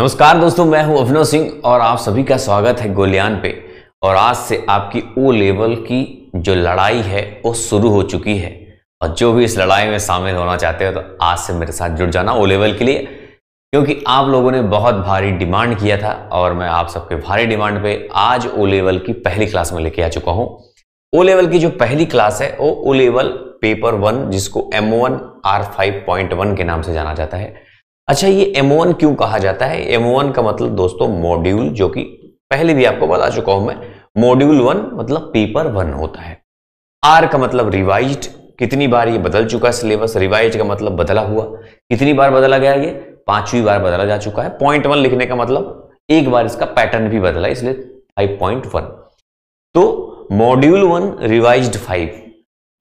नमस्कार दोस्तों मैं हूं अभिनव सिंह और आप सभी का स्वागत है गोलियान पे और आज से आपकी ओ लेवल की जो लड़ाई है वो शुरू हो चुकी है और जो भी इस लड़ाई में शामिल होना चाहते हो तो आज से मेरे साथ जुड़ जाना ओ लेवल के लिए क्योंकि आप लोगों ने बहुत भारी डिमांड किया था और मैं आप सबके भारी डिमांड पे आज ओ लेवल की पहली क्लास में लेके आ चुका हूँ ओ लेवल की जो पहली क्लास है वो ओ लेवल पेपर वन जिसको M one R five point one के नाम से जाना जाता है अच्छा ये वन क्यों कहा जाता है वन का मतलब दोस्तों मॉड्यूल जो कि पहले भी आपको बता चुका हूं मैं मॉड्यूल वन मतलब पेपर वन होता है आर का मतलब रिवाइज कितनी बार ये बदल चुका है सिलेबस रिवाइज का मतलब बदला हुआ कितनी बार बदला गया ये पांचवी बार बदला जा चुका है पॉइंट वन लिखने का मतलब एक बार इसका पैटर्न भी बदला इसलिए फाइव पॉइंट वन तो मॉड्यूल वन रिवाइज फाइव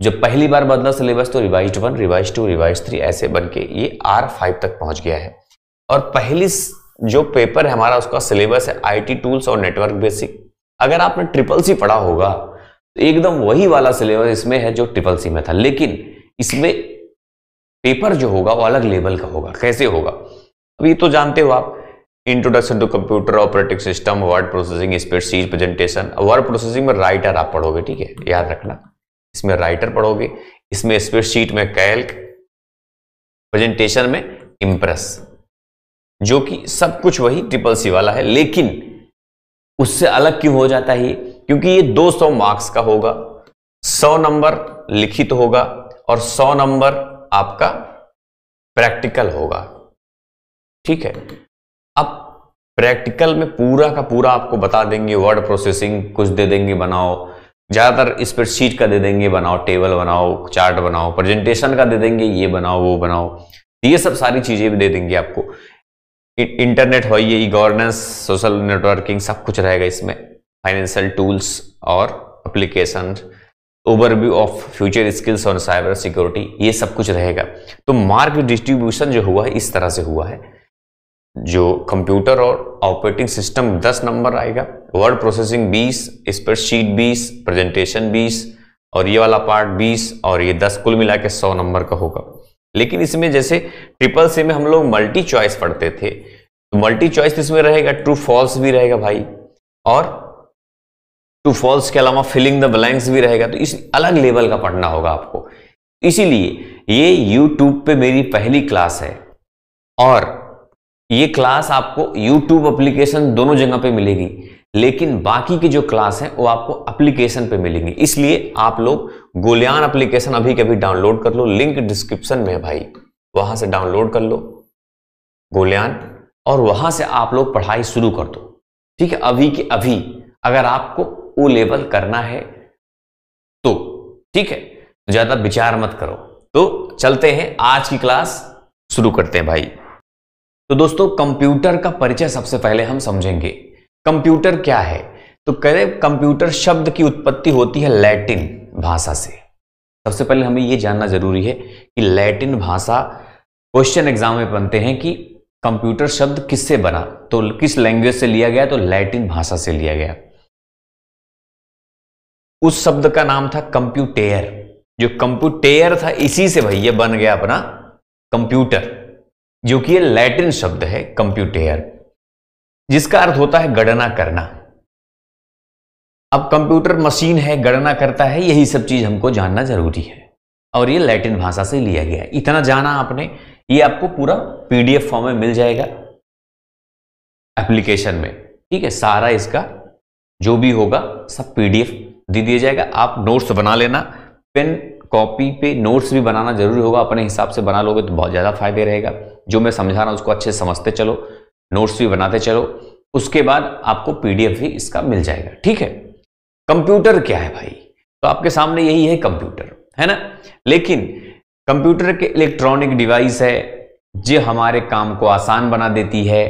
जो पहली बार बदला सिलेबस तो revise one revise two revise three ऐसे बन के ये आर फाइव तक पहुंच गया है और पहली जो पेपर है हमारा उसका सिलेबस है आईटी टूल्स और नेटवर्क बेसिक अगर आपने ट्रिपल सी पढ़ा होगा तो एकदम वही वाला सिलेबस इसमें है जो ट्रिपल सी में था लेकिन इसमें पेपर जो होगा वो अलग लेवल का होगा कैसे होगा अब ये तो जानते हो आप introduction to computer operating system word processing सीज प्रेजेंटेशन वर्ड प्रोसेसिंग में राइटर आप पढ़ोगे ठीक है याद रखना इसमें राइटर पढ़ोगे इसमें स्प्रेडशीट में कैल्क प्रेजेंटेशन में इंप्रेस जो कि सब कुछ वही ट्रिपल सी वाला है लेकिन उससे अलग क्यों हो जाता है क्योंकि ये 200 मार्क्स का होगा 100 नंबर लिखित होगा और 100 नंबर आपका प्रैक्टिकल होगा ठीक है अब प्रैक्टिकल में पूरा का पूरा आपको बता देंगे वर्ड प्रोसेसिंग कुछ दे देंगे बनाओ ज़्यादातर स्प्रेडशीट का दे देंगे बनाओ टेबल बनाओ चार्ट बनाओ प्रेजेंटेशन का दे देंगे ये बनाओ वो बनाओ तो ये सब सारी चीज़ें भी दे देंगे आपको इंटरनेट हो ई गवर्नेंस सोशल नेटवर्किंग सब कुछ रहेगा इसमें फाइनेंशियल टूल्स और application overview of future skills और साइबर सिक्योरिटी ये सब कुछ रहेगा तो मार्क डिस्ट्रीब्यूशन जो हुआ है इस तरह से हुआ है जो कंप्यूटर और ऑपरेटिंग सिस्टम 10 नंबर आएगा वर्ड प्रोसेसिंग 20 स्प्रेडशीट 20 प्रेजेंटेशन 20 और ये वाला पार्ट 20 और ये 10 कुल मिला के सौ नंबर का होगा लेकिन इसमें जैसे ट्रिपल सी में हम लोग मल्टी चॉइस पढ़ते थे तो मल्टी चॉइस तो इसमें रहेगा ट्रू फॉल्स भी रहेगा भाई और टू फॉल्स के अलावा फिलिंग द ब्लैंक्स भी रहेगा तो इस अलग लेवल का पढ़ना होगा आपको इसीलिए ये यूट्यूब पे मेरी पहली क्लास है और ये क्लास आपको YouTube एप्लीकेशन दोनों जगह पे मिलेगी लेकिन बाकी की जो क्लास है वो आपको एप्लीकेशन पे मिलेंगी इसलिए आप लोग गोलियान एप्लीकेशन अभी कभी डाउनलोड कर लो लिंक डिस्क्रिप्शन में है भाई वहां से डाउनलोड कर लो गोलियान और वहां से आप लोग पढ़ाई शुरू कर दो ठीक है अभी के अभी अगर आपको ओ लेवल करना है तो ठीक है ज्यादा विचार मत करो तो चलते हैं आज की क्लास शुरू करते हैं भाई तो दोस्तों कंप्यूटर का परिचय सबसे पहले हम समझेंगे कंप्यूटर क्या है तो कह रहे कंप्यूटर शब्द की उत्पत्ति होती है लैटिन भाषा से सबसे पहले हमें यह जानना जरूरी है कि लैटिन भाषा क्वेश्चन एग्जाम में बनते हैं कि कंप्यूटर शब्द किससे बना तो किस लैंग्वेज से लिया गया तो लैटिन भाषा से लिया गया उस शब्द का नाम था कंप्यूटेयर जो कंप्यूटेयर था इसी से भैया बन गया अपना कंप्यूटर जो कि ये लैटिन शब्द है कंप्यूटेयर जिसका अर्थ होता है गणना करना अब कंप्यूटर मशीन है गणना करता है यही सब चीज हमको जानना जरूरी है और ये लैटिन भाषा से लिया गया है इतना जाना आपने ये आपको पूरा पीडीएफ फॉर्म में मिल जाएगा एप्लीकेशन में ठीक है सारा इसका जो भी होगा सब पीडीएफ दे दिया जाएगा आप नोट्स बना लेना पेन कॉपी पे नोट्स भी बनाना जरूरी होगा अपने हिसाब से बना लोगे तो बहुत ज़्यादा फायदे रहेगा जो मैं समझा रहा हूँ उसको अच्छे समझते चलो नोट्स भी बनाते चलो उसके बाद आपको पीडीएफ भी इसका मिल जाएगा ठीक है कंप्यूटर क्या है भाई तो आपके सामने यही है कंप्यूटर है ना लेकिन कंप्यूटर के इलेक्ट्रॉनिक डिवाइस है जो हमारे काम को आसान बना देती है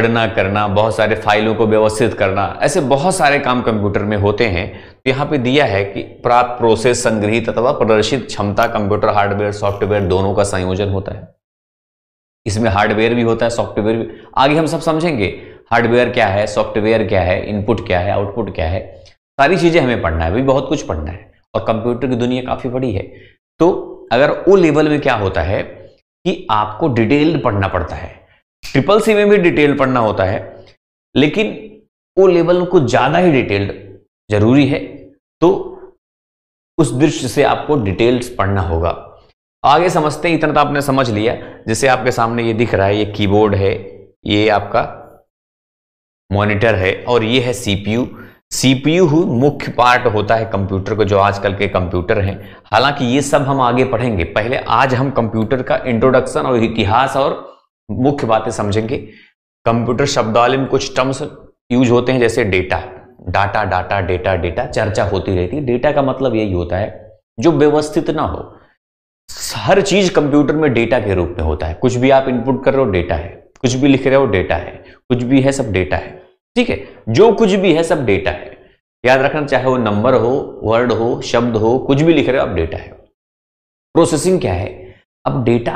गणना करना बहुत सारे फाइलों को व्यवस्थित करना ऐसे बहुत सारे काम कंप्यूटर में होते हैं तो यहाँ पे दिया है कि प्राप्त प्रोसेस संग्रहित अथवा प्रदर्शित क्षमता कंप्यूटर हार्डवेयर सॉफ्टवेयर दोनों का संयोजन होता है इसमें हार्डवेयर भी होता है सॉफ्टवेयर भी आगे हम सब समझेंगे हार्डवेयर क्या है सॉफ्टवेयर क्या है इनपुट क्या है आउटपुट क्या है सारी चीज़ें हमें पढ़ना है अभी बहुत कुछ पढ़ना है और कंप्यूटर की दुनिया काफ़ी बड़ी है तो अगर वो लेवल में क्या होता है कि आपको डिटेल्ड पढ़ना पड़ता है ट्रिपल सी में भी डिटेल पढ़ना होता है लेकिन वो लेवल को ज्यादा ही डिटेल्ड जरूरी है तो उस दृष्टि से आपको डिटेल्स पढ़ना होगा आगे समझते हैं इतना तो आपने समझ लिया जैसे आपके सामने ये दिख रहा है ये कीबोर्ड है ये आपका मॉनिटर है और ये है सीपीयू सीपीयू मुख्य पार्ट होता है कंप्यूटर को जो आजकल के कंप्यूटर हैं हालांकि ये सब हम आगे पढ़ेंगे पहले आज हम कंप्यूटर का इंट्रोडक्शन और इतिहास और मुख्य बातें समझेंगे कंप्यूटर शब्दावली में कुछ टर्म्स यूज होते हैं जैसे data data data data data चर्चा होती रहती है डेटा का मतलब यही होता है जो व्यवस्थित ना हो हर चीज कंप्यूटर में डेटा के रूप में होता है कुछ भी आप इनपुट कर रहे हो डेटा है कुछ भी लिख रहे हो डेटा है कुछ भी है सब डेटा है ठीक है जो कुछ भी है सब डेटा है याद रखना चाहे वो नंबर हो वर्ड हो शब्द हो कुछ भी लिख रहे हो आप डेटा है प्रोसेसिंग क्या है अब डेटा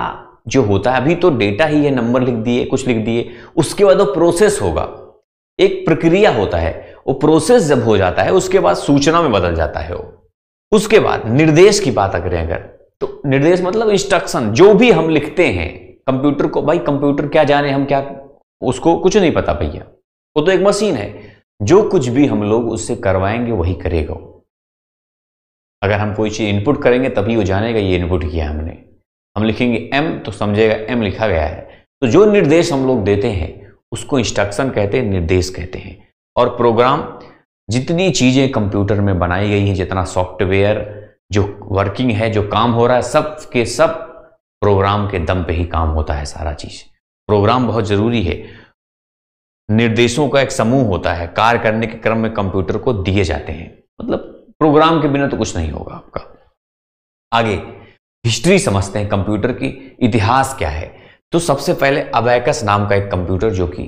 जो होता है अभी तो डेटा ही है नंबर लिख दिए कुछ लिख दिए उसके बाद वो प्रोसेस होगा एक प्रक्रिया होता है वो प्रोसेस जब हो जाता है उसके बाद सूचना में बदल जाता है वो उसके बाद निर्देश की बात करें अगर तो निर्देश मतलब इंस्ट्रक्शन जो भी हम लिखते हैं कंप्यूटर को भाई कंप्यूटर क्या जाने हम क्या उसको कुछ नहीं पता भैया वो तो एक मशीन है जो कुछ भी हम लोग उससे करवाएंगे वही करेगा अगर हम कोई चीज इनपुट करेंगे तभी वो जानेगा ये इनपुट किया हमने हम लिखेंगे एम तो समझेगा एम लिखा गया है तो जो निर्देश हम लोग देते हैं उसको इंस्ट्रक्शन कहते हैं निर्देश कहते हैं और प्रोग्राम जितनी चीज़ें कंप्यूटर में बनाई गई हैं जितना सॉफ्टवेयर जो वर्किंग है जो काम हो रहा है सब के सब प्रोग्राम के दम पे ही काम होता है सारा चीज़ प्रोग्राम बहुत ज़रूरी है निर्देशों का एक समूह होता है कार्य करने के क्रम में कंप्यूटर को दिए जाते हैं मतलब प्रोग्राम के बिना तो कुछ नहीं होगा आपका आगे हिस्ट्री समझते हैं कंप्यूटर की इतिहास क्या है तो सबसे पहले अबैकस नाम का एक कंप्यूटर जो कि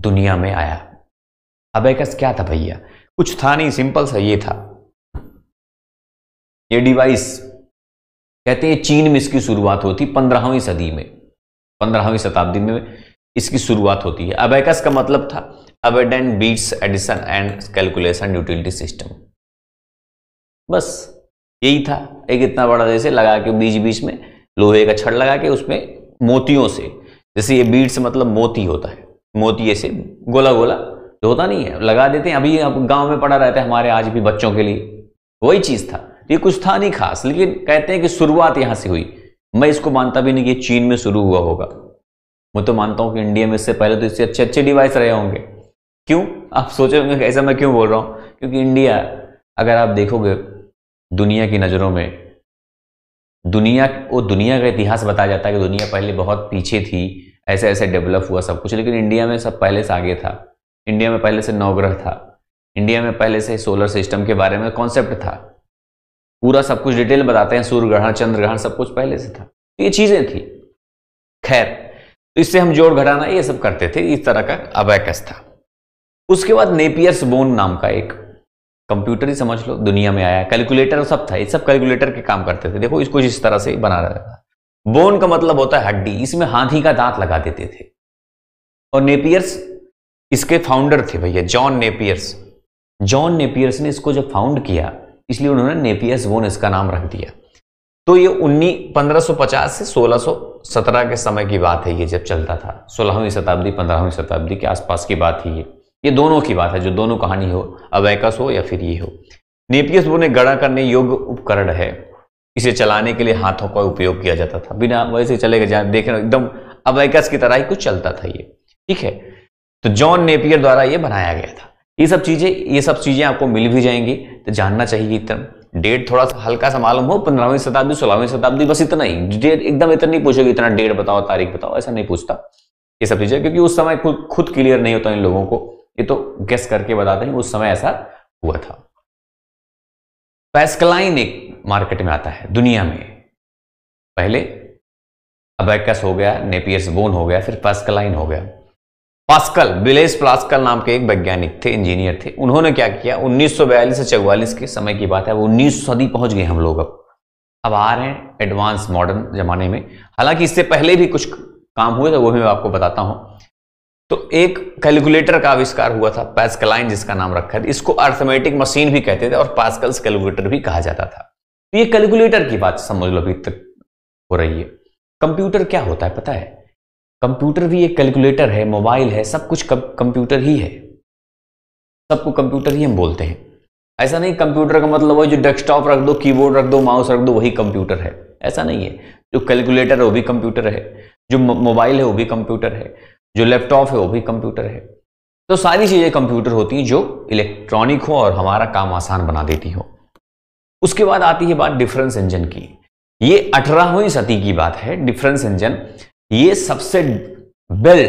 दुनिया में आया अबैकस क्या था भैया कुछ था नहीं सिंपल सा ये था ये डिवाइस कहते हैं चीन में इसकी शुरुआत होती पंद्रहवीं सदी में पंद्रहवीं शताब्दी में इसकी शुरुआत होती है अबैकस का मतलब था abundant beads addition and calculation utility system बस यही था एक इतना बड़ा जैसे लगा के बीच बीच में लोहे का छड़ लगा के उसमें मोतियों से जैसे ये बीट से मतलब मोती होता है मोती ऐसे गोला गोला जो होता नहीं है लगा देते हैं अभी अब गांव में पड़ा रहता है हमारे आज भी बच्चों के लिए वही चीज़ था ये कुछ था नहीं खास लेकिन कहते हैं कि शुरुआत यहाँ से हुई मैं इसको मानता भी नहीं कि चीन में शुरू हुआ होगा मैं तो मानता हूँ कि इंडिया में इससे पहले तो इससे अच्छे अच्छे डिवाइस रहे होंगे क्यों आप सोचे होंगे ऐसा मैं क्यों बोल रहा हूँ क्योंकि इंडिया अगर आप देखोगे दुनिया की नज़रों में दुनिया वो दुनिया का इतिहास बताया जाता है कि दुनिया पहले बहुत पीछे थी ऐसे ऐसे डेवलप हुआ सब कुछ लेकिन इंडिया में सब पहले से आगे था इंडिया में पहले से नवग्रह था इंडिया में पहले से सोलर सिस्टम के बारे में कॉन्सेप्ट था पूरा सब कुछ डिटेल बताते हैं सूर्य ग्रहण चंद्र ग्रहण सब कुछ पहले से था तो ये चीज़ें थी खैर तो इससे हम जोड़ घटाना ये सब करते थे इस तरह का अबैकस था उसके बाद नेपियर्स बोन नाम का एक कंप्यूटर ही समझ लो दुनिया में आया कैलकुलेटर सब था ये सब कैलकुलेटर के काम करते थे देखो इसको इस तरह से बना रहा था बोन का मतलब होता है हड्डी इसमें हाथी का दांत लगा देते थे और नेपियर्स इसके फाउंडर थे भैया जॉन नेपियर्स जॉन नेपियर्स ने इसको जब फाउंड किया इसलिए उन्होंने नेपियर्स बोन इसका नाम रख दिया तो ये उन्नीस पंद्रह से सोलह के समय की बात है ये जब चलता था सोलहवीं शताब्दी पंद्रहवीं शताब्दी के आसपास की बात ही ये ये दोनों की बात है जो दोनों कहानी हो अवैकस हो या फिर ये हो नेपियस बोने गड़ा करने योग्य उपकरण है इसे चलाने के लिए हाथों का उपयोग किया जाता था बिना वैसे चलेगा जहां देख रहे एकदम अवैकस की तरह ही कुछ चलता था ये ठीक है तो जॉन नेपियर द्वारा ये बनाया गया था ये सब चीज़ें ये सब चीज़ें आपको मिल भी जाएंगी तो जानना चाहिए इतना डेट थोड़ा सा हल्का सा मालूम हो पंद्रहवीं शताब्दी सोलहवीं शताब्दी बस इतना ही डेट एकदम इतना नहीं पूछोगे इतना डेट बताओ तारीख बताओ ऐसा नहीं पूछता ये सब चीज़ें क्योंकि उस समय खुद खुद क्लियर नहीं होता इन लोगों को ये तो गेस करके बताते हैं उस समय ऐसा हुआ था पैस्कलाइन एक मार्केट में आता है दुनिया में पहले अबैकस हो गया नेपियर्स बोन हो गया फिर पैस्कलाइन हो गया पास्कल बिलेस प्लास्कल नाम के एक वैज्ञानिक थे इंजीनियर थे उन्होंने क्या किया 1942 से 44 के समय की बात है वो उन्नीस सदी पहुंच गए हम लोग अब अब आ रहे हैं एडवांस मॉडर्न जमाने में हालांकि इससे पहले भी कुछ काम हुए थे वो भी मैं आपको बताता हूं तो एक कैलकुलेटर का आविष्कार हुआ था पैसकलाइन जिसका नाम रखा था इसको अर्थमेटिक मशीन भी कहते थे और पासकल्स कैलकुलेटर भी कहा जाता था तो ये कैलकुलेटर की बात समझ लो अभी तक हो रही है कंप्यूटर क्या होता है पता है कंप्यूटर भी एक कैलकुलेटर है मोबाइल है सब कुछ कंप्यूटर ही है सबको कंप्यूटर ही हम बोलते हैं ऐसा नहीं कंप्यूटर का मतलब वही जो डेस्कटॉप रख दो कीबोर्ड रख दो माउस रख दो वही कंप्यूटर है ऐसा नहीं है जो कैलकुलेटर है वो भी कंप्यूटर है जो मोबाइल है वो भी कंप्यूटर है जो लैपटॉप है वो भी कंप्यूटर है तो सारी चीज़ें कंप्यूटर होती हैं जो इलेक्ट्रॉनिक हो और हमारा काम आसान बना देती हो उसके बाद आती है बात डिफरेंस इंजन की ये अठारहवीं सदी की बात है डिफरेंस इंजन ये सबसे बेल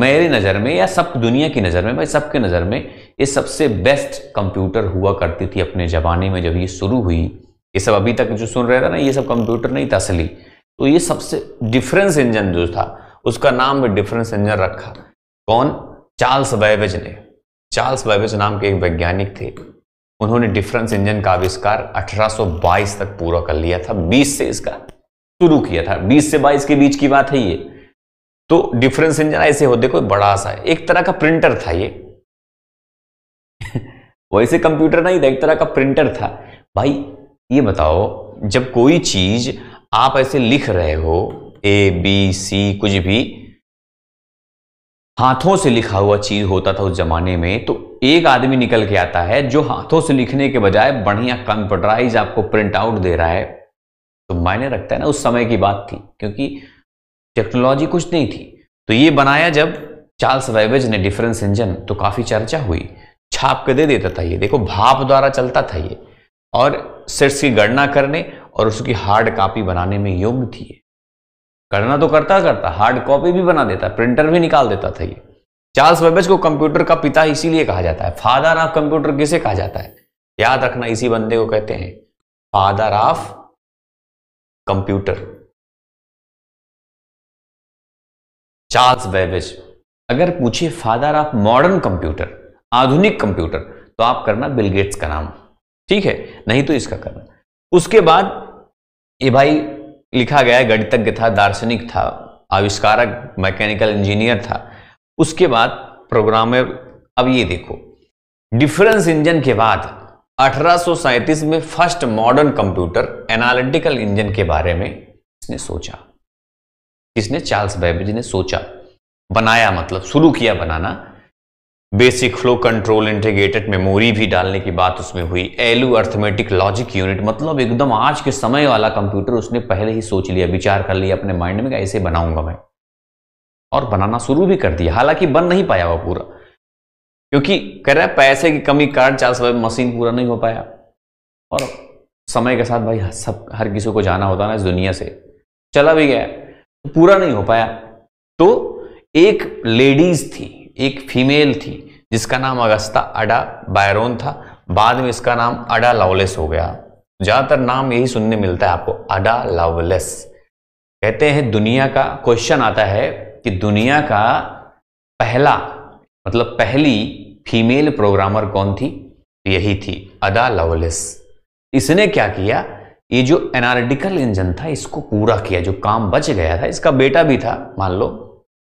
मेरे नज़र में या सब दुनिया की नज़र में भाई सबके नज़र में ये सबसे बेस्ट कंप्यूटर हुआ करती थी अपने ज़माने में जब ये शुरू हुई ये सब अभी तक जो सुन रहे थे ना ये सब कंप्यूटर नहीं था असली तो ये सबसे डिफरेंस इंजन जो था उसका नाम डिफरेंस इंजन रखा कौन चार्ल्स बैबेज ने चार्ल्स बैबेज नाम के एक वैज्ञानिक थे उन्होंने डिफरेंस इंजन का आविष्कार 1822 तक पूरा कर लिया था 20 से इसका शुरू किया था 20 से 22 के बीच की बात है ये तो डिफरेंस इंजन ऐसे होते कोई बड़ा सा एक तरह का प्रिंटर था ये वैसे कंप्यूटर नहीं था एक तरह का प्रिंटर था भाई ये बताओ जब कोई चीज आप ऐसे लिख रहे हो ए बी सी कुछ भी हाथों से लिखा हुआ चीज होता था उस जमाने में तो एक आदमी निकल के आता है जो हाथों से लिखने के बजाय बढ़िया कंप्यूटराइज आपको प्रिंट आउट दे रहा है तो मायने रखता है ना उस समय की बात थी क्योंकि टेक्नोलॉजी कुछ नहीं थी तो ये बनाया जब चार्ल्स वेबेज ने डिफरेंस इंजन तो काफी चर्चा हुई छाप के दे देता था ये देखो भाप द्वारा चलता था ये और सेट्स की गणना करने और उसकी हार्ड कॉपी बनाने में योग्य थी करना तो करता करता हार्ड कॉपी भी बना देता प्रिंटर भी निकाल देता था ये चार्ल्स बेबेज को कंप्यूटर का पिता इसीलिए कहा जाता है फादर ऑफ कंप्यूटर किसे कहा जाता है याद रखना इसी बंदे को कहते हैं father of computer Charles Babbage अगर पूछे फादर ऑफ मॉडर्न कंप्यूटर आधुनिक कंप्यूटर तो आप करना बिलगेट्स का नाम ठीक है नहीं तो इसका करना उसके बाद ये भाई लिखा गया गणितज्ञ था दार्शनिक था आविष्कारक मैकेनिकल इंजीनियर था उसके बाद प्रोग्रामर अब ये देखो डिफरेंस इंजन के बाद अठारह में first modern computer analytical engine के बारे में इसने सोचा इसने चार्ल्स बैबेज ने सोचा बनाया मतलब शुरू किया बनाना basic flow control integrated memory भी डालने की बात उसमें हुई एलू अर्थमेटिक लॉजिक यूनिट मतलब एकदम आज के समय वाला कंप्यूटर उसने पहले ही सोच लिया विचार कर लिया अपने माइंड में ऐसे बनाऊंगा मैं और बनाना शुरू भी कर दिया हालांकि बन नहीं पाया वो पूरा क्योंकि कह रहा है पैसे की कमी कारण चार समय मशीन पूरा नहीं हो पाया और समय के साथ भाई सब हर किसी को जाना होता ना इस दुनिया से चला भी गया तो पूरा नहीं हो पाया तो एक लेडीज थी एक फीमेल थी जिसका नाम अगस्ता अडा बायरोन था बाद में इसका नाम अडा लवलेस हो गया ज़्यादातर नाम यही सुनने मिलता है आपको अडा लवलेस कहते हैं दुनिया का क्वेश्चन आता है कि दुनिया का पहला मतलब पहली फीमेल प्रोग्रामर कौन थी यही थी अडा लवलेस इसने क्या किया ये जो एनालिटिकल इंजन था इसको पूरा किया जो काम बच गया था इसका बेटा भी था मान लो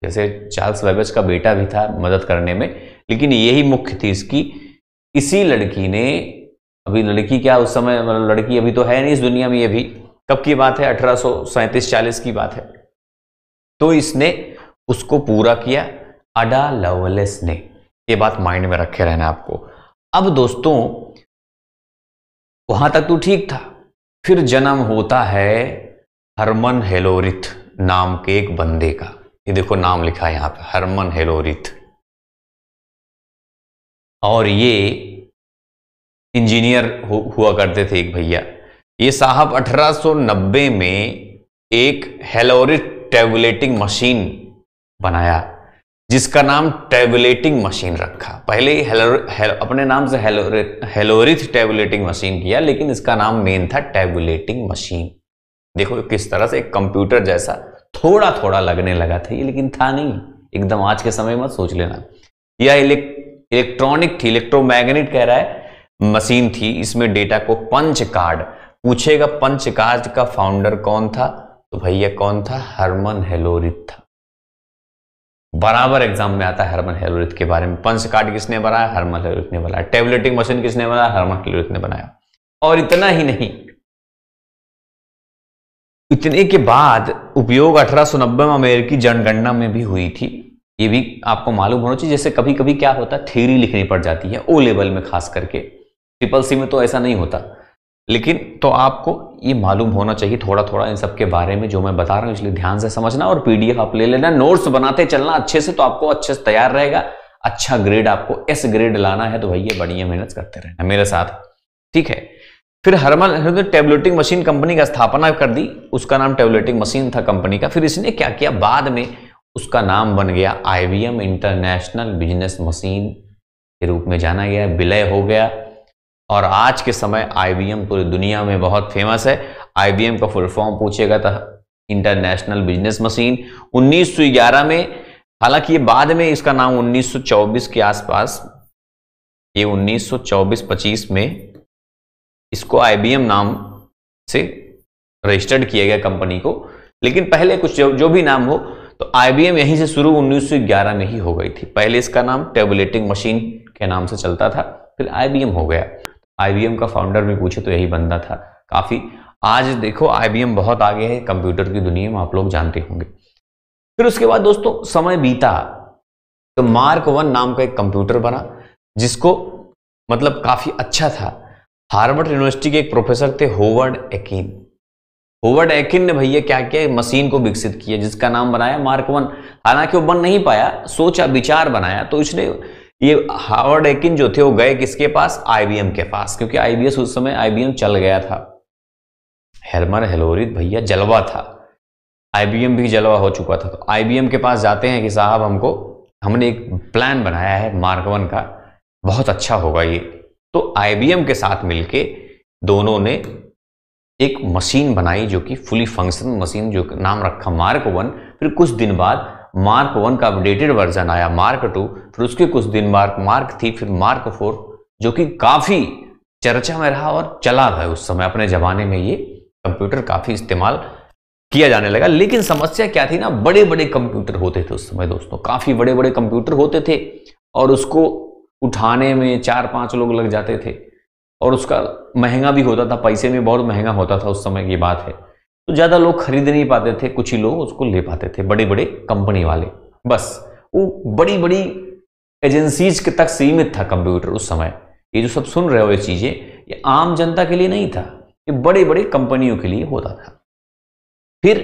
जैसे चार्ल्स वेबेज का बेटा भी था मदद करने में लेकिन यही मुख्य थी इसकी इसी लड़की ने अभी लड़की क्या उस समय मतलब लड़की अभी तो है नहीं इस दुनिया में ये भी कब की बात है अठारह सौ की बात है तो इसने उसको पूरा किया अडा लवलेस ने ये बात माइंड में रखे रहना आपको अब दोस्तों वहां तक तो ठीक था फिर जन्म होता है हरमन हेलोरिथ नाम के एक बंदे का ये देखो नाम लिखा है यहां पे हरमन हेलोरिथ और ये इंजीनियर हुआ करते थे एक भैया ये साहब 1890 में एक हेलोरिथ टेबुलेटिंग मशीन बनाया जिसका नाम टेबुलेटिंग मशीन रखा पहले ही हेलो, हेलो, अपने नाम से हेलोरिथ हेलोरिथ टेबुलेटिंग मशीन किया लेकिन इसका नाम मेन था टेबुलेटिंग मशीन देखो किस तरह से एक कंप्यूटर जैसा थोड़ा थोड़ा लगने लगा था ये लेकिन था नहीं एकदम आज के समय में सोच लेना यह इलेक्ट्रॉनिक थी इलेक्ट्रोमैग्नेट कह रहा है मशीन थी इसमें डेटा को पंच कार्ड पूछेगा पंच कार्ड का फाउंडर कौन था तो भैया कौन था हरमन हेलोरिथ था बराबर एग्जाम में आता है हरमन हेलोरिथ के बारे में पंच कार्ड किसने बनाया हरमन हेलोरिथ ने बनाया टेबलेटिंग मशीन किसने बनाया हरमन हेलोरिथ ने बनाया और इतना ही नहीं इतने के बाद उपयोग अठारह में अमेरिकी जनगणना में भी हुई थी ये भी आपको मालूम होना चाहिए जैसे कभी कभी क्या होता है थ्योरी लिखनी पड़ जाती है ओ लेवल में खास करके ट्रिपल सी में तो ऐसा नहीं होता लेकिन तो आपको ये मालूम होना चाहिए थोड़ा थोड़ा इन सब के बारे में जो मैं बता रहा हूँ इसलिए ध्यान से समझना और पीडीएफ आप ले लेना नोट्स बनाते चलना अच्छे से तो आपको अच्छे से तैयार रहेगा अच्छा ग्रेड आपको एस ग्रेड लाना है तो भैया बढ़िया मेहनत करते रहना मेरे साथ ठीक है फिर हरमन हृदय टेबलेटिंग मशीन कंपनी का स्थापना कर दी उसका नाम टेबलेटिंग मशीन था कंपनी का फिर इसने क्या किया बाद में उसका नाम बन गया आईवीएम इंटरनेशनल बिजनेस मशीन के रूप में जाना गया विलय हो गया और आज के समय आईवीएम पूरी दुनिया में बहुत फेमस है आईवीएम का फुल फॉर्म पूछेगा था इंटरनेशनल बिजनेस मशीन 1911 में हालांकि ये बाद में इसका नाम 1924 के आसपास ये 1924-25 में इसको आईबीएम नाम से रजिस्टर्ड किया गया कंपनी को लेकिन पहले कुछ जो, जो भी नाम हो तो आईबीएम यहीं से शुरू 1911 में ही हो गई थी पहले इसका नाम टेबुलेटिंग मशीन के नाम से चलता था फिर आईबीएम हो गया आईबीएम का फाउंडर भी पूछे तो यही बंदा था काफी आज देखो आईबीएम बहुत आगे है कंप्यूटर की दुनिया में आप लोग जानते होंगे फिर उसके बाद दोस्तों समय बीता तो मार्क वन नाम का एक कंप्यूटर बना जिसको मतलब काफी अच्छा था हार्वर्ड यूनिवर्सिटी के एक प्रोफेसर थे होवर्ड एकिन होवर्ड एकिन ने भैया क्या किया मशीन को विकसित किया जिसका नाम बनाया मार्क वन हालांकि वो बन नहीं पाया सोचा विचार बनाया तो इसने ये हार्वर्ड एकिन जो थे वो गए किसके पास आईबीएम के पास क्योंकि आईबीएस उस समय आईबीएम चल गया था हेलमर हेलोरित भैया जलवा था आईबीएम भी जलवा हो चुका था तो आईबीएम के पास जाते हैं कि साहब हमको हमने एक प्लान बनाया है मार्क वन का बहुत अच्छा होगा ये तो आईबीएम के साथ मिलके दोनों ने एक मशीन बनाई जो कि फुली फंक्शन मशीन जो नाम रखा मार्क वन फिर कुछ दिन बाद मार्क वन का अपडेटेड वर्जन आया मार्क टू फिर उसके कुछ दिन बाद मार्क थ्री फिर मार्क फोर जो कि काफ़ी चर्चा में रहा और चला था उस समय अपने ज़माने में ये कंप्यूटर काफ़ी इस्तेमाल किया जाने लगा लेकिन समस्या क्या थी ना बड़े बड़े कंप्यूटर होते थे उस समय दोस्तों काफ़ी बड़े बड़े कंप्यूटर होते थे और उसको उठाने में चार पांच लोग लग जाते थे और उसका महंगा भी होता था पैसे में बहुत महंगा होता था उस समय की बात है तो ज़्यादा लोग खरीद नहीं पाते थे कुछ ही लोग उसको ले पाते थे बड़े बड़े कंपनी वाले बस वो बड़ी बड़ी एजेंसीज के तक सीमित था कंप्यूटर उस समय ये जो सब सुन रहे हो ये चीज़ें ये आम जनता के लिए नहीं था ये बड़े बड़े कंपनियों के लिए होता था फिर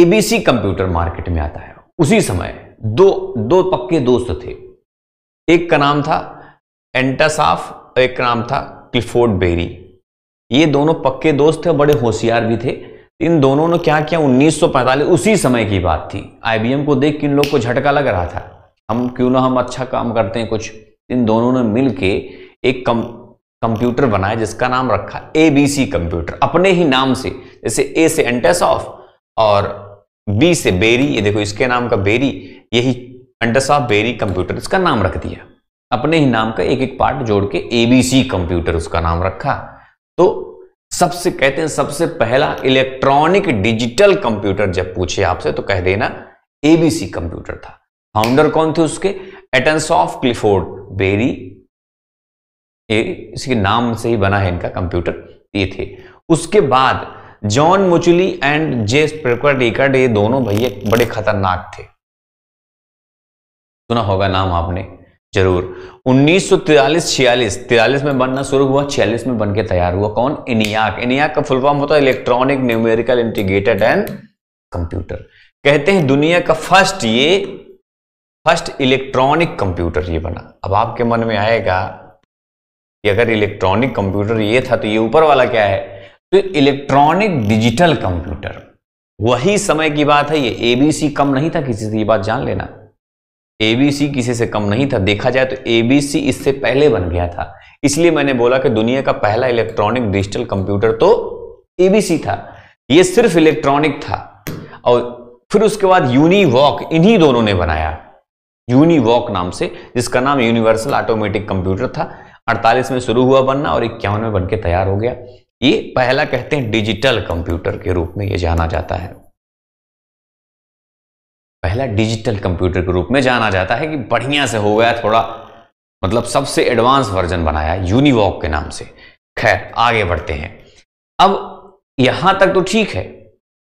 एबीसी कंप्यूटर मार्केट में आता है उसी समय दो दो पक्के दोस्त थे एक का नाम था एंटासाफ और एक का नाम था क्लिफोर्ड बेरी ये दोनों पक्के दोस्त थे बड़े होशियार भी थे इन दोनों ने क्या किया 1945 उसी समय की बात थी आईबीएम को देख के इन लोग को झटका लग रहा था हम क्यों ना हम अच्छा काम करते हैं कुछ इन दोनों ने मिल के एक कम कंप्यूटर बनाया जिसका नाम रखा सी कंप्यूटर अपने ही नाम से जैसे ए से एंटेस ऑफ और बी से बेरी ये देखो इसके नाम का बेरी यही अंडसा बेरी कंप्यूटर इसका नाम रख दिया अपने ही नाम का एक एक पार्ट जोड़ के एबीसी कंप्यूटर उसका नाम रखा तो सबसे कहते हैं सबसे पहला इलेक्ट्रॉनिक डिजिटल कंप्यूटर जब पूछे आपसे तो कह देना एबीसी कंप्यूटर था फाउंडर कौन थे उसके एटनसॉफ क्लिफोर्ड बेरी ये इसके नाम से ही बना है इनका कंप्यूटर ये थे उसके बाद जॉन मुचुली एंड जे स्प्रेकर ये दोनों भैया बड़े खतरनाक थे सुना होगा नाम आपने जरूर उन्नीस सौ तिरालीस छियालीस तिरालीस में बनना शुरू हुआ छियालीस में बनकर तैयार हुआ कौन इनियाक इनियाक का फुल फॉर्म होता है electronic numerical integrated and computer कहते हैं दुनिया का फर्स्ट ये फर्स्ट इलेक्ट्रॉनिक कंप्यूटर ये बना अब आपके मन में आएगा कि अगर इलेक्ट्रॉनिक कंप्यूटर ये था तो ये ऊपर वाला क्या है तो इलेक्ट्रॉनिक डिजिटल कंप्यूटर वही समय की बात है ये एबीसी कम नहीं था किसी से ये बात जान लेना एबीसी किसी से कम नहीं था देखा जाए तो एबीसी इससे पहले बन गया था इसलिए मैंने बोला कि दुनिया का पहला इलेक्ट्रॉनिक डिजिटल कंप्यूटर तो एबीसी था यह सिर्फ इलेक्ट्रॉनिक था और फिर उसके बाद यूनिवॉक इन्हीं दोनों ने बनाया यूनिवॉक नाम से जिसका नाम यूनिवर्सल ऑटोमेटिक कंप्यूटर था अड़तालीस में शुरू हुआ बनना और इक्यावन में बन के तैयार हो गया ये पहला कहते हैं डिजिटल कंप्यूटर के रूप में ये जाना जाता है पहला डिजिटल कंप्यूटर के रूप में जाना जाता है कि बढ़िया से हो गया थोड़ा मतलब सबसे एडवांस वर्जन बनाया यूनिवॉक के नाम से खैर आगे बढ़ते हैं अब यहां तक तो ठीक है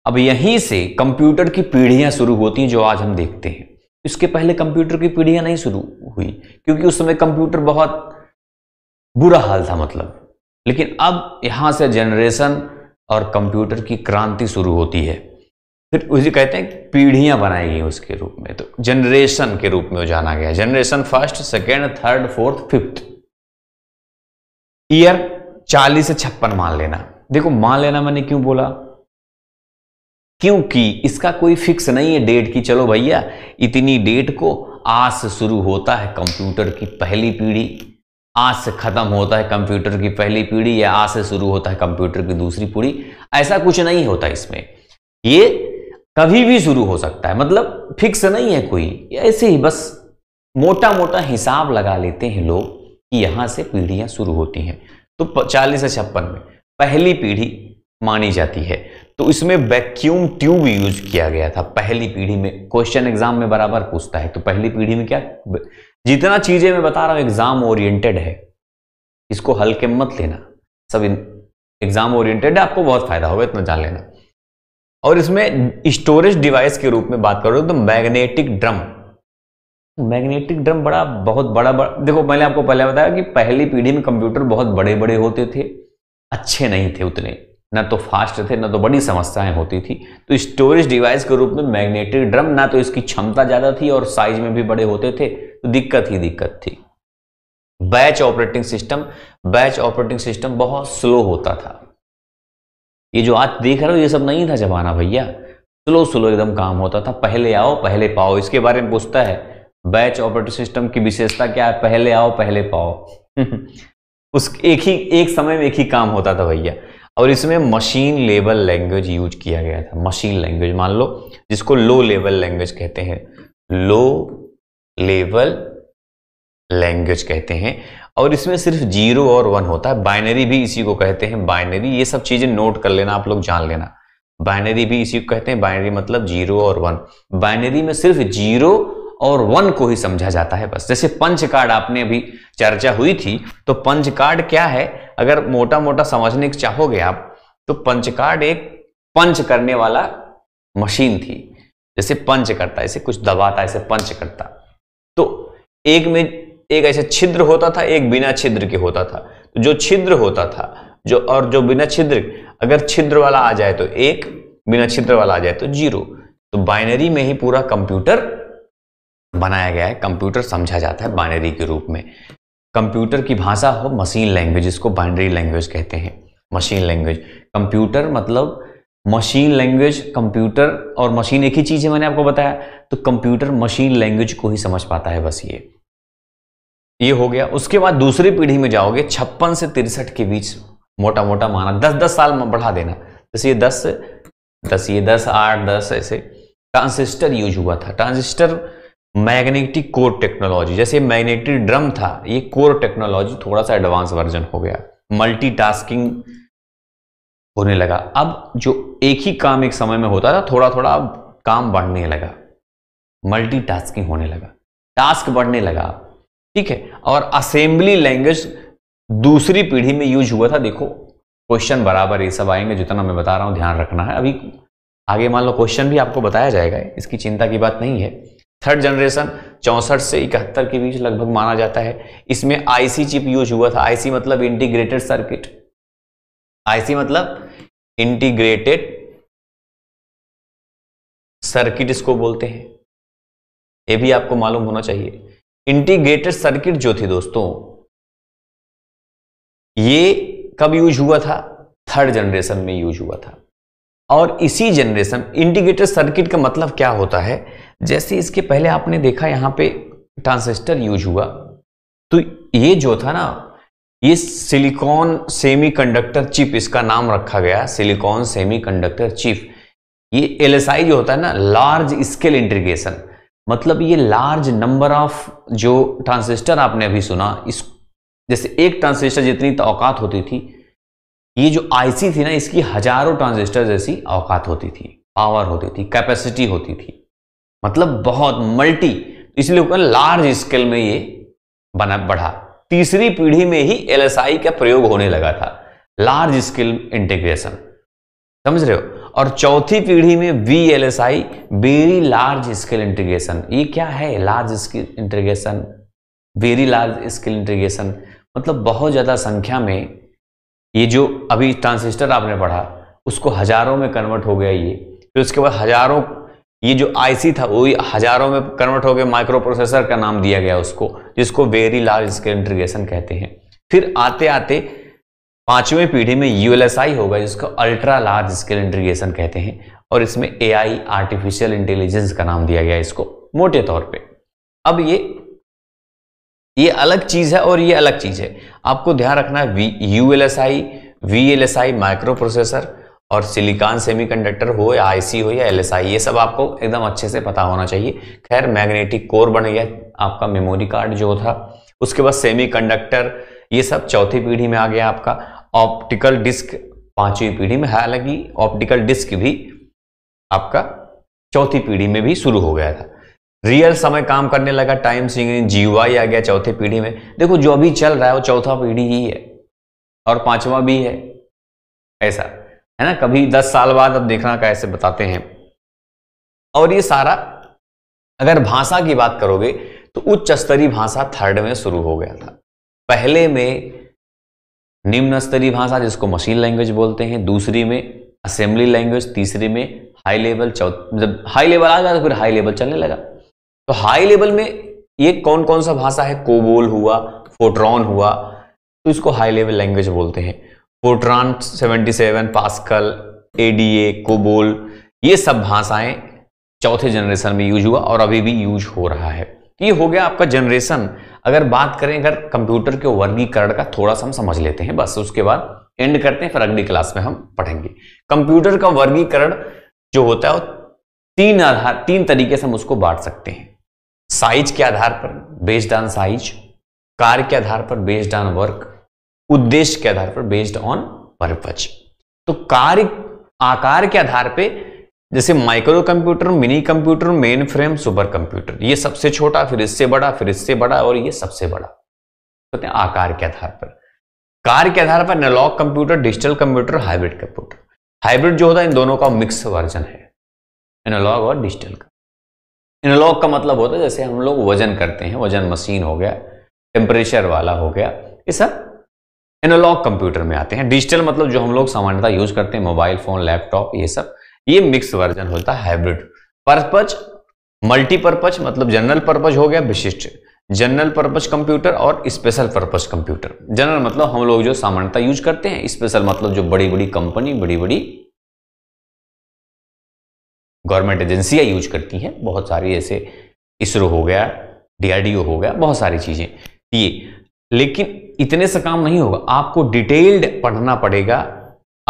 अब यहीं से कंप्यूटर की पीढ़ियां शुरू होती हैं जो आज हम देखते हैं इसके पहले कंप्यूटर की पीढ़ियां नहीं शुरू हुई क्योंकि उस समय कंप्यूटर बहुत बुरा हाल था मतलब लेकिन अब यहां से जनरेशन और कंप्यूटर की क्रांति शुरू होती है फिर उसे कहते हैं पीढ़ियां बनाई गई उसके रूप में तो जनरेशन के रूप में जाना गया generation first second third fourth fifth year चालीस से छप्पन मान लेना देखो मान लेना मैंने क्यों बोला क्योंकि इसका कोई फिक्स नहीं है डेट की चलो भैया इतनी डेट को आज से शुरू होता है कंप्यूटर की पहली पीढ़ी आज से खत्म होता है कंप्यूटर की पहली पीढ़ी या आज से शुरू होता है कंप्यूटर की दूसरी पीढ़ी ऐसा कुछ नहीं होता इसमें ये कभी भी शुरू हो सकता है मतलब फिक्स नहीं है कोई ऐसे ही बस मोटा मोटा हिसाब लगा लेते हैं लोग कि यहाँ से पीढ़ियाँ शुरू होती हैं तो चालीस से छप्पन में पहली पीढ़ी मानी जाती है तो इसमें वैक्यूम ट्यूब यूज किया गया था पहली पीढ़ी में क्वेश्चन एग्जाम में बराबर पूछता है तो पहली पीढ़ी में क्या जितना चीजें मैं बता रहा हूं एग्जाम ओरिएंटेड है इसको हल्के मत लेना सब एग्जाम ओरिएंटेड है आपको बहुत फायदा होगा इतना जान लेना और इसमें स्टोरेज डिवाइस के रूप में बात करो तो मैग्नेटिक ड्रम मैग्नेटिक ड्रम बड़ा बहुत बड़ा बड़ा देखो मैंने आपको पहले बताया कि पहली पीढ़ी में कंप्यूटर बहुत बड़े बड़े होते थे अच्छे नहीं थे उतने ना तो फास्ट थे ना तो बड़ी समस्याएं होती थी तो स्टोरेज डिवाइस के रूप में मैग्नेटिक ड्रम ना तो इसकी क्षमता ज़्यादा थी और साइज में भी बड़े होते थे तो दिक्कत ही दिक्कत थी batch operating system batch operating system बहुत स्लो होता था ये जो आज देख रहे हो ये सब नहीं था जमाना भैया स्लो स्लो एकदम काम होता था पहले आओ पहले पाओ इसके बारे में पूछता है बैच ऑपरेटिव सिस्टम की विशेषता क्या है पहले आओ पहले पाओ उस एक ही एक समय में एक ही काम होता था भैया और इसमें मशीन लेवल लैंग्वेज यूज किया गया था मशीन लैंग्वेज मान लो जिसको लो लेवल लैंग्वेज कहते हैं लो लेवल लैंग्वेज कहते हैं और इसमें सिर्फ जीरो और वन होता है बाइनरी भी इसी को कहते हैं बाइनरी ये सब चीज़ें नोट कर लेना आप लोग जान लेना बाइनरी भी इसी को कहते हैं बाइनरी मतलब जीरो और वन बाइनरी में सिर्फ जीरो और वन को ही समझा जाता है बस जैसे पंच कार्ड आपने अभी चर्चा हुई थी तो पंच कार्ड क्या है अगर मोटा मोटा समझने की चाहोगे आप तो पंच कार्ड एक पंच करने वाला मशीन थी जैसे पंच करता ऐसे कुछ दबाता ऐसे पंच करता तो एक में एक ऐसे छिद्र होता था एक बिना छिद्र के होता था तो जो छिद्र होता था जो और जो बिना छिद्र अगर छिद्र वाला आ जाए तो एक बिना छिद्र वाला आ जाए तो जीरो तो बाइनरी में ही पूरा कंप्यूटर बनाया गया है कंप्यूटर समझा जाता है बाइनरी के रूप में कंप्यूटर की भाषा हो मशीन लैंग्वेज इसको बाइनरी लैंग्वेज कहते हैं मशीन लैंग्वेज कंप्यूटर मतलब मशीन लैंग्वेज कंप्यूटर और मशीन एक ही चीज़ है मैंने आपको बताया तो कंप्यूटर मशीन लैंग्वेज को ही समझ पाता है बस ये ये हो गया उसके बाद दूसरी पीढ़ी में जाओगे छप्पन से तिरसठ के बीच मोटा मोटा माना दस दस साल में बढ़ा देना जैसे ये दस दस ये दस आठ दस ऐसे ट्रांसिस्टर यूज हुआ था ट्रांसिस्टर मैग्नेटिक कोर टेक्नोलॉजी जैसे मैग्नेटिक ड्रम था ये कोर टेक्नोलॉजी थोड़ा सा एडवांस वर्जन हो गया मल्टीटास्किंग होने लगा अब जो एक ही काम एक समय में होता था थोड़ा थोड़ा अब काम बढ़ने लगा मल्टीटास्किंग होने लगा टास्क बढ़ने लगा ठीक है और असेंबली लैंग्वेज दूसरी पीढ़ी में यूज हुआ था देखो क्वेश्चन बराबर ये सब आएंगे जितना मैं बता रहा हूँ ध्यान रखना है अभी आगे मान लो क्वेश्चन भी आपको बताया जाएगा इसकी चिंता की बात नहीं है थर्ड जनरेशन चौंसठ से इकहत्तर के बीच लगभग माना जाता है इसमें आईसी चिप यूज हुआ था आईसी मतलब इंटीग्रेटेड सर्किट आईसी मतलब इंटीग्रेटेड सर्किट इसको बोलते हैं ये भी आपको मालूम होना चाहिए इंटीग्रेटेड सर्किट जो थी दोस्तों ये कब यूज हुआ था थर्ड जनरेशन में यूज हुआ था और इसी जनरेशन इंटीग्रेटेड सर्किट का मतलब क्या होता है जैसे इसके पहले आपने देखा यहां पे ट्रांसिस्टर यूज हुआ तो ये जो था ना ये सिलिकॉन सेमीकंडक्टर चिप इसका नाम रखा गया सिलिकॉन सेमीकंडक्टर चिप ये एलएसआई जो होता है ना लार्ज स्केल इंटीग्रेशन मतलब ये लार्ज नंबर ऑफ जो ट्रांसिस्टर आपने अभी सुना इस जैसे एक ट्रांसिस्टर जितनी औकात होती थी ये जो आईसी थी ना इसकी हजारों ट्रांजिस्टर जैसी औकात होती थी पावर होती थी कैपेसिटी होती थी मतलब बहुत मल्टी इसलिए लार्ज स्केल में ये बना बढ़ा तीसरी पीढ़ी में ही एलएसआई का प्रयोग होने लगा था लार्ज स्केल इंटीग्रेशन समझ रहे हो और चौथी पीढ़ी में V L S I very large scale integration ये क्या है large scale integration very large scale integration मतलब बहुत ज़्यादा संख्या में ये जो अभी ट्रांसिस्टर आपने पढ़ा उसको हजारों में कन्वर्ट हो गया ये फिर उसके बाद हजारों ये जो आईसी था वो हजारों में कन्वर्ट गया माइक्रो प्रोसेसर का नाम दिया गया उसको जिसको वेरी लार्ज स्केल इंटीग्रेशन कहते हैं फिर आते आते पांचवें पीढ़ी में यूएलएसआई होगा जिसको अल्ट्रा लार्ज स्केल इंटीग्रेशन कहते हैं और इसमें एआई आर्टिफिशियल इंटेलिजेंस का नाम दिया गया इसको मोटे तौर पे अब ये ये अलग चीज है और ये अलग चीज है आपको ध्यान रखना है यूएलएसआई वीएलएसआई माइक्रो प्रोसेसर और सिलिकॉन सेमीकंडक्टर हो या आईसी हो या एलएसआई ये सब आपको एकदम अच्छे से पता होना चाहिए खैर मैग्नेटिक कोर बन गया आपका मेमोरी कार्ड जो था उसके बाद सेमीकंडक्टर ये सब चौथी पीढ़ी में आ गया आपका ऑप्टिकल डिस्क पांचवी पीढ़ी में हालांकि ऑप्टिकल डिस्क भी आपका चौथी पीढ़ी में भी शुरू हो गया था रियल समय काम करने लगा टाइम सिंगरिंग जीवाई आ गया चौथी पीढ़ी में देखो जो अभी चल रहा है वो चौथा पीढ़ी ही है और पांचवा भी है ऐसा है ना कभी दस साल बाद अब देखना कैसे बताते हैं और ये सारा अगर भाषा की बात करोगे तो उच्च स्तरीय भाषा थर्ड में शुरू हो गया था पहले में निम्न स्तरीय भाषा जिसको मशीन लैंग्वेज बोलते हैं दूसरी में असेंबली लैंग्वेज तीसरी में हाई लेवल चौथ जब हाई लेवल आ गया तो फिर हाई लेवल चलने लगा तो हाई लेवल में ये कौन कौन सा भाषा है कोबोल हुआ फोट्रॉन हुआ तो इसको हाई लेवल लैंग्वेज बोलते हैं फोट्रॉन 77 पास्कल एडीए कोबोल ये सब भाषाएं चौथे जनरेशन में यूज हुआ और अभी भी यूज हो रहा है ये हो गया आपका जनरेशन अगर बात करें अगर कंप्यूटर के वर्गीकरण का थोड़ा सा हम समझ लेते हैं बस उसके बाद एंड करते हैं फिर अगली क्लास में हम पढ़ेंगे कंप्यूटर का वर्गीकरण जो होता है तीन आधार तीन तरीके से हम उसको बांट सकते हैं साइज के आधार पर बेस्ड ऑन साइज कार्य के आधार पर बेस्ड ऑन वर्क उद्देश्य के आधार पर बेस्ड ऑन पर्पज तो कार्य आकार के आधार पर जैसे micro computer mini computer main frame super computer ये सबसे छोटा फिर इससे बड़ा फिर इससे बड़ा और ये सबसे बड़ा कहते हैं आकार के आधार पर कार के आधार पर analog computer digital computer hybrid computer hybrid जो होता है इन दोनों का मिक्स वर्जन है एनालॉग और डिजिटल का एनालॉग का मतलब होता है जैसे हम लोग वजन करते हैं वजन मशीन हो गया टेम्परेचर वाला हो गया ये सब एनालॉग कंप्यूटर में आते हैं डिजिटल मतलब जो हम लोग सामान्यता यूज करते हैं मोबाइल फोन लैपटॉप ये सब ये मिक्स वर्जन होता है हाइब्रिड परपज मल्टीपर्पज मतलब जनरल पर्पज हो गया विशिष्ट जनरल पर्पज कंप्यूटर और स्पेशल पर्पज कंप्यूटर जनरल मतलब हम लोग जो सामान्यता यूज करते हैं स्पेशल मतलब जो बड़ी बड़ी कंपनी बड़ी बड़ी गवर्नमेंट एजेंसियां यूज करती हैं बहुत सारी जैसे इसरो हो गया डीआरडीओ हो गया बहुत सारी चीजें ये लेकिन इतने से काम नहीं होगा आपको डिटेल्ड पढ़ना पड़ेगा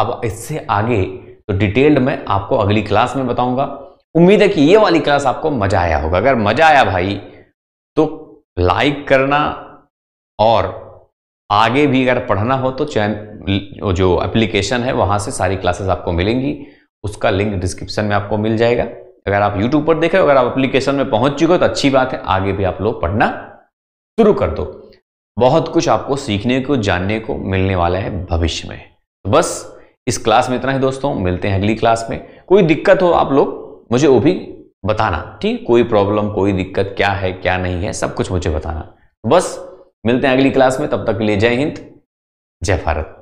अब इससे आगे तो डिटेल्ड में आपको अगली क्लास में बताऊंगा उम्मीद है कि ये वाली क्लास आपको मजा आया होगा अगर मजा आया भाई तो लाइक करना और आगे भी अगर पढ़ना हो तो चैन जो एप्लीकेशन है वहां से सारी क्लासेस आपको मिलेंगी उसका लिंक डिस्क्रिप्शन में आपको मिल जाएगा अगर आप यूट्यूब पर देख रहे हो अगर आप एप्लीकेशन में पहुंच चुके हो तो अच्छी बात है आगे भी आप लोग पढ़ना शुरू कर दो बहुत कुछ आपको सीखने को जानने को मिलने वाला है भविष्य में तो बस इस क्लास में इतना ही दोस्तों मिलते हैं अगली क्लास में कोई दिक्कत हो आप लोग मुझे वो भी बताना ठीक कोई प्रॉब्लम कोई दिक्कत क्या है क्या नहीं है सब कुछ मुझे बताना बस मिलते हैं अगली क्लास में तब तक के लिए जय हिंद जय भारत